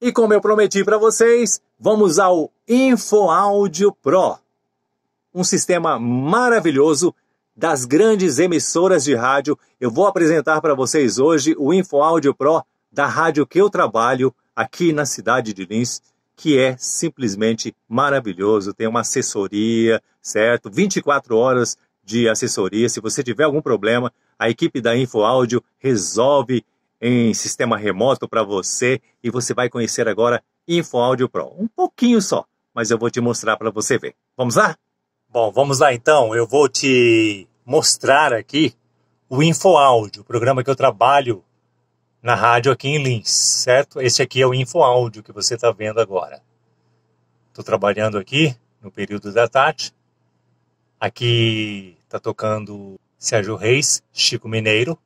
E como eu prometi para vocês, vamos ao InfoAudio Pro, um sistema maravilhoso das grandes emissoras de rádio. Eu vou apresentar para vocês hoje o InfoAudio Pro da rádio que eu trabalho aqui na cidade de Lins, que é simplesmente maravilhoso. Tem uma assessoria, certo? 24 horas de assessoria. Se você tiver algum problema, a equipe da InfoAudio resolve em sistema remoto para você e você vai conhecer agora InfoAudio Pro. Um pouquinho só, mas eu vou te mostrar para você ver. Vamos lá? Bom, vamos lá então. Eu vou te mostrar aqui o InfoAudio, programa que eu trabalho na rádio aqui em Lins, certo? Esse aqui é o InfoAudio que você está vendo agora. Estou trabalhando aqui no período da tarde. Aqui está tocando Sérgio Reis, Chico Mineiro,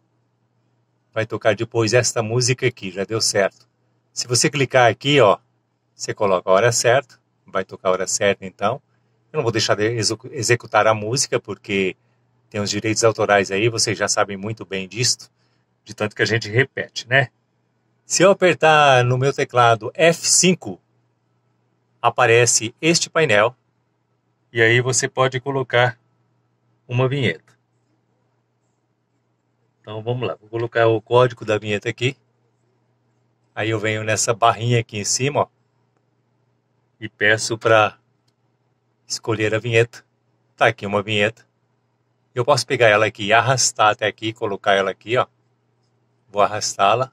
vai tocar depois esta música aqui, já deu certo. Se você clicar aqui, ó, você coloca a hora certa, vai tocar a hora certa então. Eu não vou deixar de executar a música porque tem os direitos autorais aí, vocês já sabem muito bem disto, de tanto que a gente repete, né? Se eu apertar no meu teclado F5, aparece este painel e aí você pode colocar uma vinheta. Então vamos lá, vou colocar o código da vinheta aqui. Aí eu venho nessa barrinha aqui em cima, ó, e peço para escolher a vinheta. Tá aqui uma vinheta. Eu posso pegar ela aqui e arrastar até aqui, colocar ela aqui, ó. Vou arrastá-la.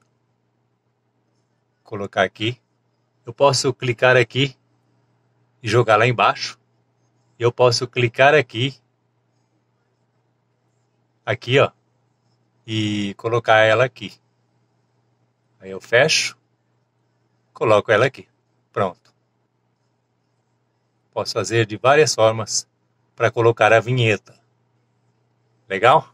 Colocar aqui. Eu posso clicar aqui e jogar lá embaixo. Eu posso clicar aqui. Aqui, ó e colocar ela aqui. Aí eu fecho, coloco ela aqui. Pronto. Posso fazer de várias formas para colocar a vinheta. Legal?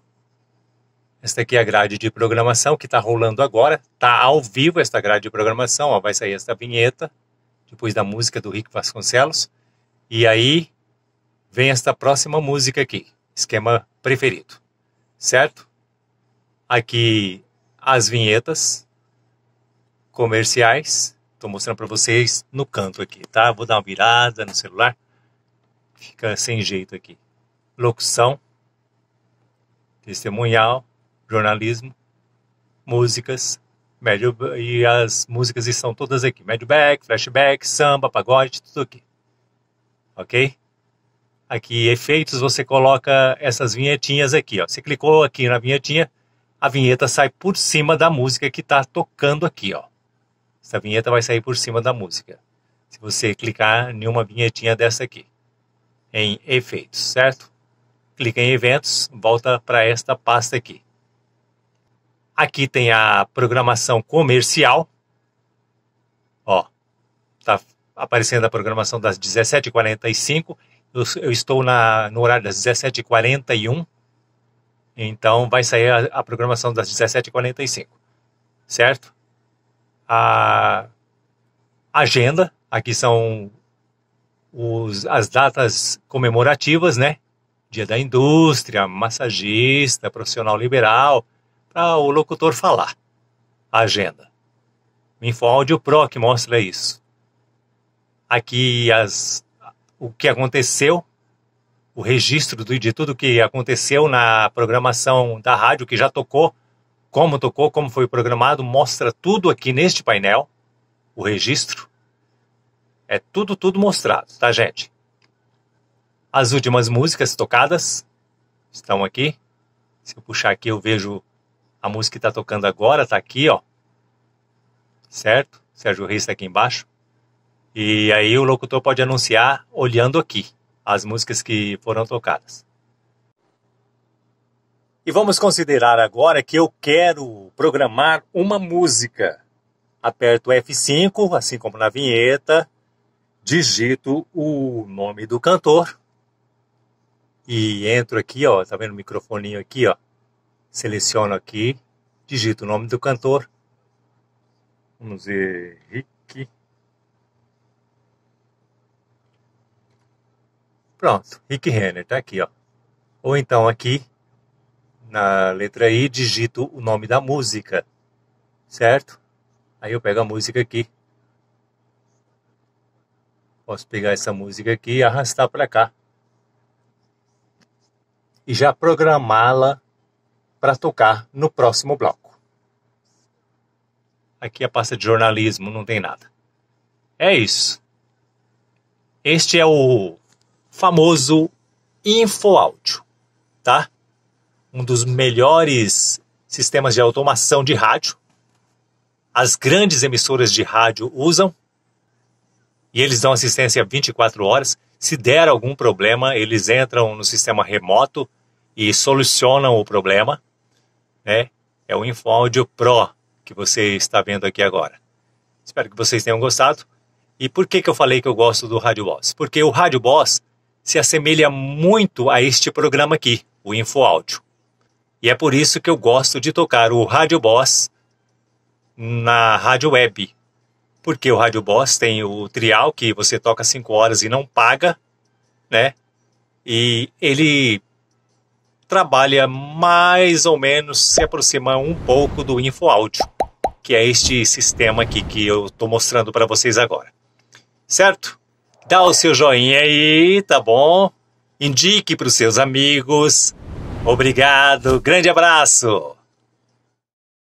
Esta aqui é a grade de programação que está rolando agora. Está ao vivo esta grade de programação. Ó, vai sair esta vinheta, depois da música do Rico Vasconcelos. E aí vem esta próxima música aqui, esquema preferido. Certo? aqui as vinhetas comerciais. Estou mostrando para vocês no canto aqui, tá? Vou dar uma virada no celular. Fica sem jeito aqui. Locução, testemunhal, jornalismo, músicas, médio e as músicas estão todas aqui. Médio back, flashback, samba, pagode, tudo aqui. OK? Aqui efeitos, você coloca essas vinhetinhas aqui, ó. Você clicou aqui na vinhetinha, a vinheta sai por cima da música que está tocando aqui, ó. Essa vinheta vai sair por cima da música. Se você clicar em uma vinhetinha dessa aqui, em efeitos, certo? Clica em eventos, volta para esta pasta aqui. Aqui tem a programação comercial. Ó, tá aparecendo a programação das 17h45. Eu, eu estou na, no horário das 17h41 então vai sair a, a programação das 17h45, certo? A agenda, aqui são os, as datas comemorativas, né? Dia da indústria, massagista, profissional liberal, para o locutor falar. A agenda. O InfoAudio Pro que mostra isso. Aqui as, o que aconteceu o registro de tudo que aconteceu na programação da rádio que já tocou, como tocou, como foi programado, mostra tudo aqui neste painel, o registro. É tudo, tudo mostrado, tá, gente? As últimas músicas tocadas estão aqui. Se eu puxar aqui, eu vejo a música que está tocando agora, está aqui, ó. Certo? Sérgio Reis está aqui embaixo. E aí o locutor pode anunciar olhando aqui as músicas que foram tocadas. E vamos considerar agora que eu quero programar uma música. Aperto F5, assim como na vinheta, digito o nome do cantor e entro aqui, ó, tá vendo o microfoninho aqui, ó? Seleciono aqui, digito o nome do cantor. Vamos ver, Rick Pronto, Rick Renner, tá aqui, ó. Ou então aqui, na letra I, digito o nome da música, certo? Aí eu pego a música aqui. Posso pegar essa música aqui e arrastar para cá. E já programá-la para tocar no próximo bloco. Aqui a pasta de jornalismo, não tem nada. É isso. Este é o famoso Infoaudio, tá? Um dos melhores sistemas de automação de rádio. As grandes emissoras de rádio usam e eles dão assistência 24 horas. Se der algum problema, eles entram no sistema remoto e solucionam o problema. Né? É o InfoAudio Pro que você está vendo aqui agora. Espero que vocês tenham gostado. E por que, que eu falei que eu gosto do Rádio Boss? Porque o Rádio Boss se assemelha muito a este programa aqui, o InfoAudio. E é por isso que eu gosto de tocar o Rádio Boss na rádio web. Porque o Rádio Boss tem o trial que você toca 5 horas e não paga, né? E ele trabalha mais ou menos se aproxima um pouco do InfoAudio, que é este sistema aqui que eu estou mostrando para vocês agora. Certo? Dá o seu joinha aí, tá bom? Indique para os seus amigos. Obrigado, grande abraço!